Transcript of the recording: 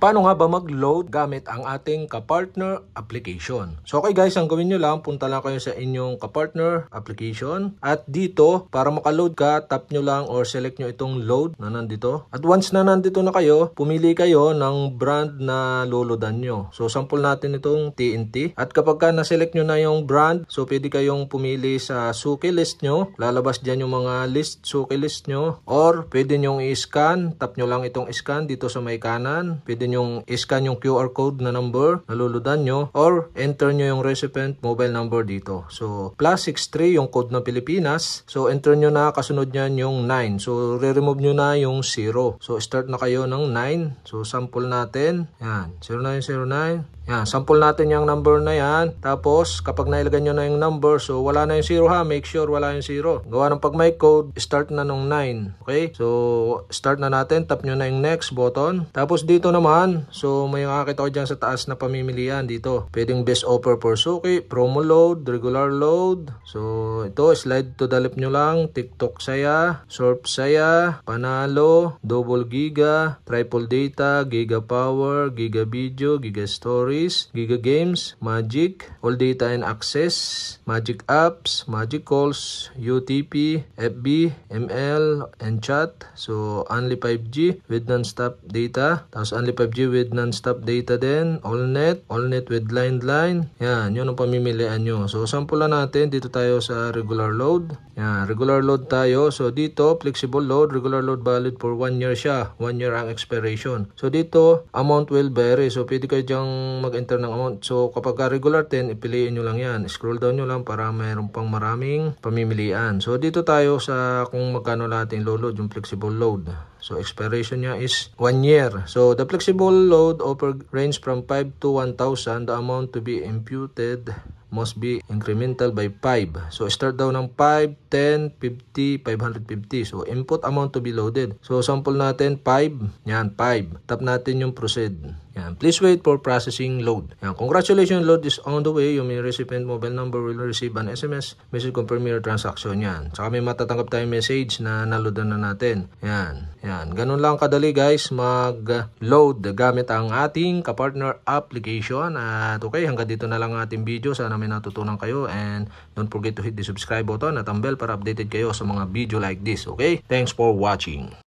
Paano nga ba mag-load gamit ang ating kapartner application? So okay guys, ang gawin nyo lang, punta lang kayo sa inyong kapartner application at dito, para maka-load ka, tap nyo lang or select nyo itong load na nandito. At once na nandito na kayo, pumili kayo ng brand na lolodan nyo. So sample natin itong TNT at kapag ka na-select nyo na yung brand, so pwede kayong pumili sa suki list nyo. Lalabas dyan yung mga list, suki list nyo or pwede nyo i-scan, tap nyo lang itong scan dito sa may kanan. Pwede pwede nyong iscan yung QR code na number na luludan nyo or enter nyo yung recipient mobile number dito. So, plus 63 yung code ng Pilipinas. So, enter nyo na kasunod nyan yung 9. So, re-remove nyo na yung 0. So, start na kayo ng 9. So, sample natin. Yan, 0909. Yan, sample natin yung number na yan. Tapos, kapag nailagay nyo na yung number, so wala na yung 0 ha, make sure wala yung 0. Gawa ng pag may code, start na nung 9. Okay? So, start na natin, tap nyo na yung next button. Tapos dito naman, nakaraan. So may makakita ko dyan sa taas na pamimilian dito. Pwedeng best offer for suki, promo load, regular load. So ito slide to the left nyo lang. TikTok saya, surf saya, panalo, double giga, triple data, giga power, giga video, giga stories, giga games, magic, all data and access, magic apps, magic calls, UTP, FB, ML, and chat. So only 5G with non-stop data. Tapos only 5 5 with non-stop data din. All net with lined line. Yan. Yun ang pamimilian nyo. So, sample natin. Dito tayo sa regular load. Yan. Regular load tayo. So, dito, flexible load. Regular load valid for 1 year siya. 1 year ang expiration. So, dito, amount will vary. So, pwede kayo dyang mag-enter ng amount. So, kapag regular 10, ipiliin nyo lang yan. Scroll down nyo lang para mayroon pang maraming pamimilian. So, dito tayo sa kung magkano natin load, yung flexible load. So, expiration niya is 1 year. So, the flexible applicable load offer range from 5 to 1,000, the amount to be imputed must be incremental by 5. So start down ng 5, 10, 50, 550. So input amount to be loaded. So sample natin 5. Yan, 5. Tap natin yung proceed. Yan. Please wait for processing load. Yan. Congratulations, load is on the way. Yung may recipient mobile number will receive an SMS message confirming your transaction. Yan. Saka may matatanggap tayong message na naloadan na natin. Yan. Yan, ganun lang kadali guys mag-load gamit ang ating kapartner application. At okay, hanggang dito na lang ating video. Sana may natutunan kayo and don't forget to hit the subscribe button at ang bell para updated kayo sa mga video like this. Okay, thanks for watching.